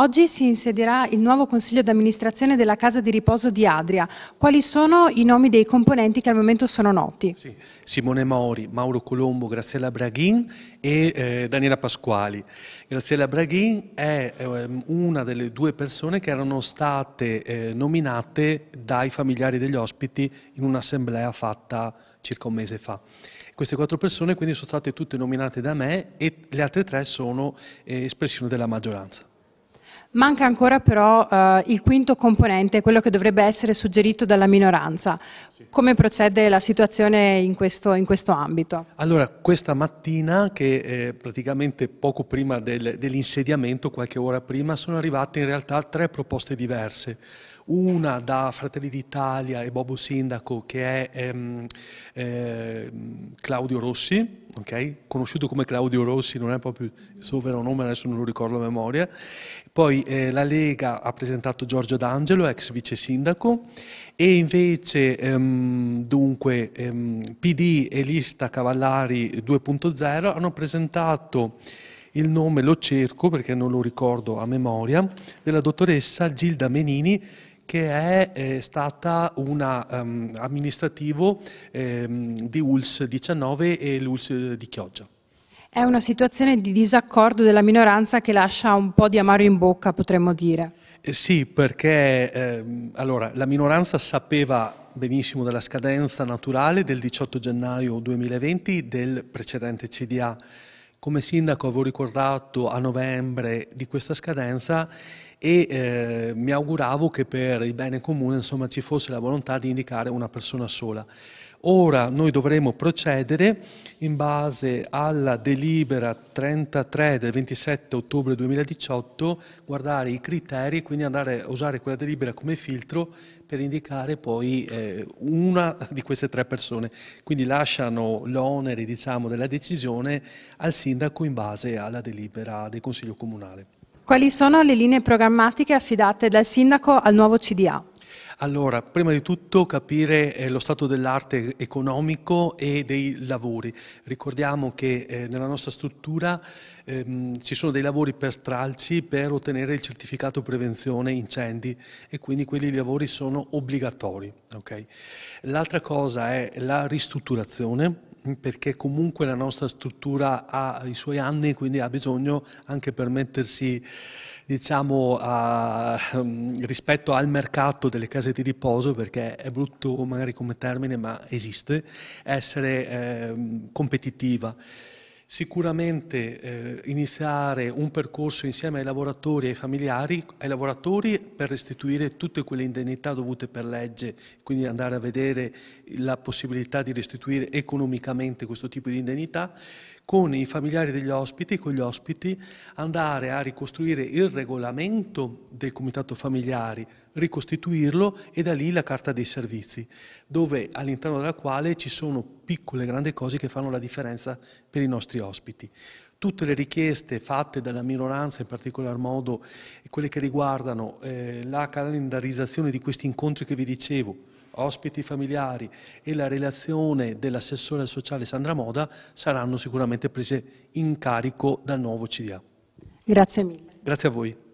Oggi si insedierà il nuovo Consiglio d'amministrazione della Casa di Riposo di Adria. Quali sono i nomi dei componenti che al momento sono noti? Sì. Simone Mauri, Mauro Colombo, Graziella Braghin e eh, Daniela Pasquali. Graziella Braghin è eh, una delle due persone che erano state eh, nominate dai familiari degli ospiti in un'assemblea fatta circa un mese fa. Queste quattro persone quindi sono state tutte nominate da me e le altre tre sono eh, espressione della maggioranza. Manca ancora però eh, il quinto componente, quello che dovrebbe essere suggerito dalla minoranza. Sì. Come procede la situazione in questo, in questo, ambito? Allora, questa mattina, che è praticamente poco prima del, dell'insediamento, qualche ora prima, sono arrivate in realtà tre proposte diverse una da Fratelli d'Italia e Bobo Sindaco che è ehm, eh, Claudio Rossi, okay? conosciuto come Claudio Rossi, non è proprio il suo vero nome, adesso non lo ricordo a memoria. Poi eh, la Lega ha presentato Giorgio D'Angelo, ex vice sindaco, e invece ehm, dunque ehm, PD e lista Cavallari 2.0 hanno presentato il nome lo cerco perché non lo ricordo a memoria, della dottoressa Gilda Menini che è eh, stata un um, ehm, amministrativo um, di ULS 19 e l'ULS di Chioggia. È una situazione di disaccordo della minoranza che lascia un po' di amaro in bocca, potremmo dire. Eh sì, perché eh, allora, la minoranza sapeva benissimo della scadenza naturale del 18 gennaio 2020 del precedente CDA come sindaco avevo ricordato a novembre di questa scadenza e eh, mi auguravo che per il bene comune insomma, ci fosse la volontà di indicare una persona sola. Ora noi dovremo procedere in base alla delibera 33 del 27 ottobre 2018, guardare i criteri e quindi andare a usare quella delibera come filtro per indicare poi eh, una di queste tre persone. Quindi lasciano l'onere diciamo, della decisione al sindaco in base alla delibera del Consiglio Comunale. Quali sono le linee programmatiche affidate dal sindaco al nuovo CDA? Allora, prima di tutto capire eh, lo stato dell'arte economico e dei lavori. Ricordiamo che eh, nella nostra struttura ehm, ci sono dei lavori per stralci per ottenere il certificato prevenzione incendi e quindi quelli lavori sono obbligatori. Okay? L'altra cosa è la ristrutturazione perché comunque la nostra struttura ha i suoi anni, quindi ha bisogno anche per mettersi diciamo, a, ehm, rispetto al mercato delle case di riposo, perché è brutto magari come termine, ma esiste, essere eh, competitiva. Sicuramente eh, iniziare un percorso insieme ai lavoratori e ai familiari, ai lavoratori per restituire tutte quelle indennità dovute per legge, quindi andare a vedere la possibilità di restituire economicamente questo tipo di indennità, con i familiari degli ospiti con gli ospiti andare a ricostruire il regolamento del comitato familiari, ricostituirlo e da lì la carta dei servizi, dove all'interno della quale ci sono piccole e grandi cose che fanno la differenza per i nostri ospiti. Tutte le richieste fatte dalla minoranza, in particolar modo quelle che riguardano eh, la calendarizzazione di questi incontri che vi dicevo, ospiti familiari e la relazione dell'assessore sociale Sandra Moda saranno sicuramente prese in carico dal nuovo CDA. Grazie mille. Grazie a voi.